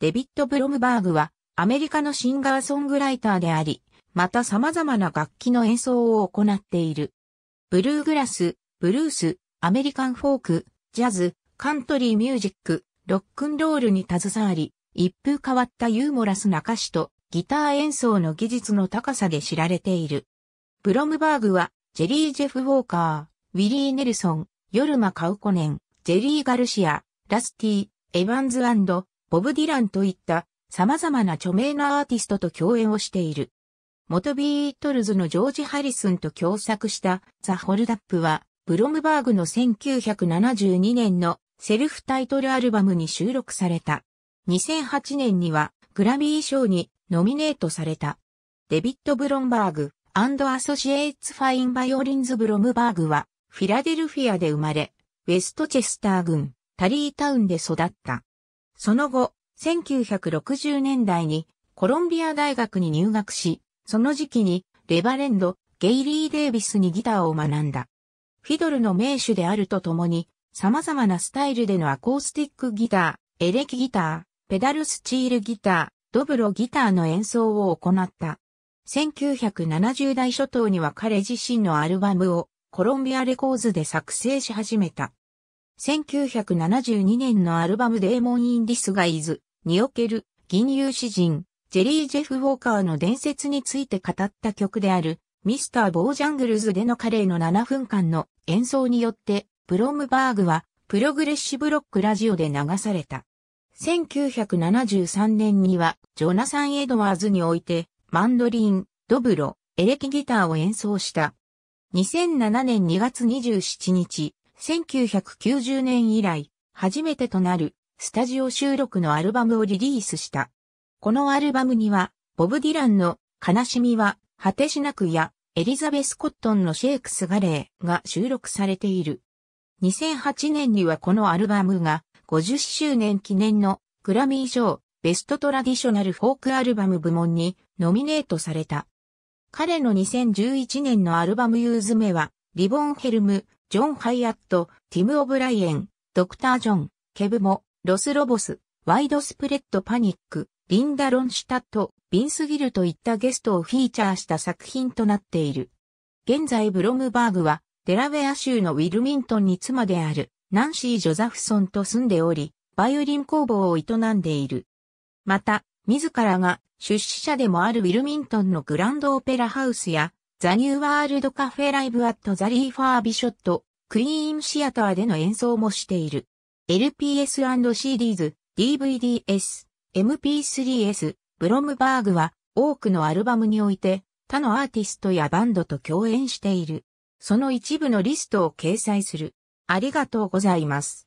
デビット・ブロムバーグはアメリカのシンガーソングライターであり、また様々な楽器の演奏を行っている。ブルーグラス、ブルース、アメリカンフォーク、ジャズ、カントリーミュージック、ロックンロールに携わり、一風変わったユーモラスな歌詞とギター演奏の技術の高さで知られている。ブロムバーグは、ジェリー・ジェフ・ウォーカー、ウィリー・ネルソン、ヨルマ・カウコネン、ジェリー・ガルシア、ラスティ、エヴァンズボブ・ディランといった様々な著名なアーティストと共演をしている。元ビートルズのジョージ・ハリスンと共作したザ・ホルダップは、ブロムバーグの1972年のセルフタイトルアルバムに収録された。2008年にはグラミー賞にノミネートされた。デビッド・ブロンバーグアソシエイツ・ファイン・バイオリンズ・ブロムバーグはフィラデルフィアで生まれ、ウェストチェスター郡タリータウンで育った。その後、1960年代にコロンビア大学に入学し、その時期にレバレンド、ゲイリー・デイビスにギターを学んだ。フィドルの名手であるとともに、様々なスタイルでのアコースティックギター、エレキギター、ペダルスチールギター、ドブロギターの演奏を行った。1970代初頭には彼自身のアルバムをコロンビアレコーズで作成し始めた。1972年のアルバムデーモン・イン・ディスガイズにおける銀融詩人、ジェリー・ジェフ・ウォーカーの伝説について語った曲である、ミスター・ボージャングルズでの彼の7分間の演奏によって、ブロムバーグは、プログレッシブロックラジオで流された。1973年には、ジョナサン・エドワーズにおいて、マンドリン、ドブロ、エレキギターを演奏した。2007年2月27日、1990年以来、初めてとなるスタジオ収録のアルバムをリリースした。このアルバムには、ボブ・ディランの悲しみは果てしなくや、エリザベス・コットンのシェイクス・ガレーが収録されている。2008年にはこのアルバムが50周年記念のグラミー賞ベストトラディショナルフォークアルバム部門にノミネートされた。彼の2011年のアルバムユーズメはリボンヘルムジョン・ハイアット、ティム・オブライエン、ドクター・ジョン、ケブモ、ロス・ロボス、ワイドスプレッド・パニック、リンダ・ロンシュタット、ビンスギルといったゲストをフィーチャーした作品となっている。現在ブロムバーグは、デラウェア州のウィルミントンに妻である、ナンシー・ジョザフソンと住んでおり、バイオリン工房を営んでいる。また、自らが出資者でもあるウィルミントンのグランドオペラハウスや、ザニューワールドカフェライブアットザリーファービショット、クイーンシアターでの演奏もしている。LPS&CDs、DVDS、MP3S、ブロムバーグは多くのアルバムにおいて他のアーティストやバンドと共演している。その一部のリストを掲載する。ありがとうございます。